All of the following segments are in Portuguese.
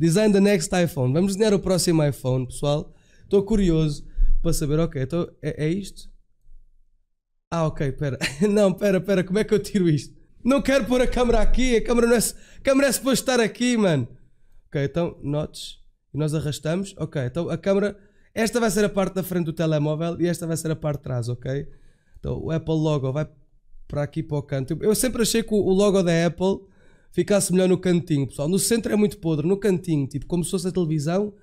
Design the next iPhone. Vamos desenhar o próximo iPhone, pessoal. Estou curioso para saber, ok, então é, é isto? Ah, ok, pera. Não, pera, pera, como é que eu tiro isto? Não quero pôr a câmera aqui, a câmera não é, a câmera é suposto estar aqui, mano. Ok, então, notes. E nós arrastamos. Ok, então a câmera. Esta vai ser a parte da frente do telemóvel e esta vai ser a parte de trás, ok? Então o Apple logo vai para aqui para o canto. Eu sempre achei que o logo da Apple ficasse melhor no cantinho, pessoal. No centro é muito podre, no cantinho, tipo, como se fosse a televisão,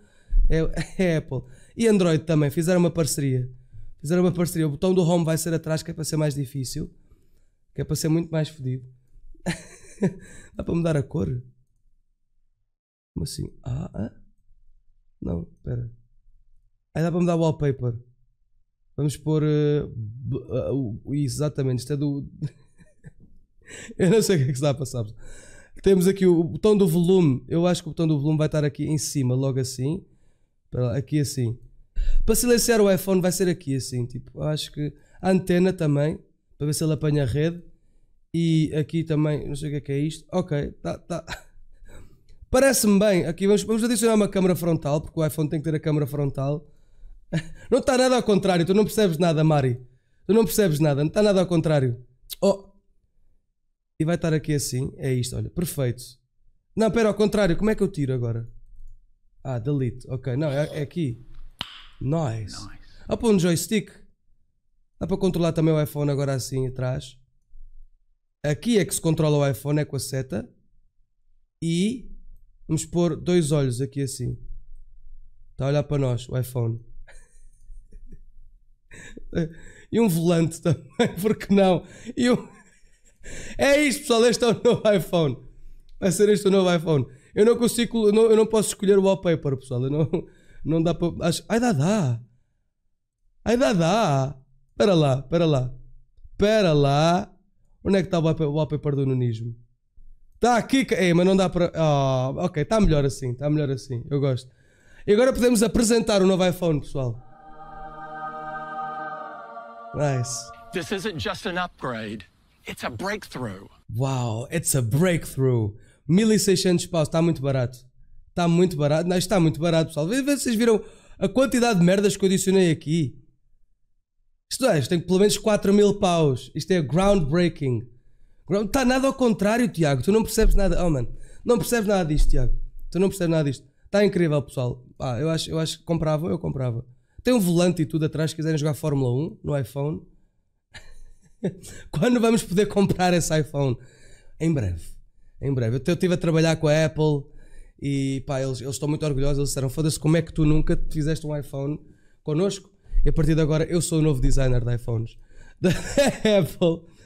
é, é Apple. E Android também, fizeram uma parceria. Fizeram uma parceria. O botão do home vai ser atrás, que é para ser mais difícil, que é para ser muito mais fodido. Dá para mudar a cor? Como assim? Ah, ah? Não, espera. Aí dá para mudar o wallpaper. Vamos pôr. Uh, uh, uh, exatamente, isto é do. Eu não sei o que é que se dá a passar. Temos aqui o botão do volume. Eu acho que o botão do volume vai estar aqui em cima, logo assim. Aqui assim. Para silenciar o iPhone vai ser aqui assim, tipo, acho que a antena também, para ver se ele apanha a rede. E aqui também, não sei o que é, que é isto. Ok, tá, tá. Parece-me bem. Aqui vamos, vamos adicionar uma câmera frontal, porque o iPhone tem que ter a câmera frontal. Não está nada ao contrário, tu não percebes nada, Mari. Tu não percebes nada, não está nada ao contrário. Oh, e vai estar aqui assim. É isto, olha, perfeito. Não, pera, ao contrário, como é que eu tiro agora? Ah, delete, ok. Não, é, é aqui. Nice. nice. Ah, pô, um joystick. Dá para controlar também o iPhone agora assim atrás. Aqui é que se controla o iPhone, é com a seta. E vamos pôr dois olhos aqui assim. Está a olhar para nós, o iPhone. e um volante também, porque não? E um... É isto, pessoal. Este é o novo iPhone. Vai ser este o novo iPhone. Eu não consigo, eu não, eu não posso escolher o wallpaper, pessoal. Eu não, não dá para. Ai, dá, dá. Ai, dá, dá. Espera lá, espera lá. Espera lá. Onde é que está o wallpaper do nonismo? Está aqui. mas não dá para. Oh, ok, está melhor assim. Está melhor assim. Eu gosto. E agora podemos apresentar o novo iPhone, pessoal. Nice. This isn't just an upgrade. It's a breakthrough. Wow, it's a breakthrough. 1600 paus, está muito barato. Está muito barato. Não, está muito barato, pessoal. Vocês viram a quantidade de merdas que eu adicionei aqui. Isto é, isto tem pelo menos 4 mil paus. Isto é groundbreaking. Está nada ao contrário, Tiago. Tu não percebes nada. Oh, mano. Não percebes nada disto, Tiago. Tu não percebes nada disto. Está incrível, pessoal. Ah, eu acho, eu acho que comprava, eu comprava. Tem um volante e tudo atrás, se quiserem jogar Fórmula 1 no iPhone. Quando vamos poder comprar esse iPhone? Em breve. Em breve. Eu estive a trabalhar com a Apple e pá, eles, eles estão muito orgulhosos. Eles disseram: Foda-se, como é que tu nunca te fizeste um iPhone connosco? E a partir de agora eu sou o novo designer de iPhones da Apple.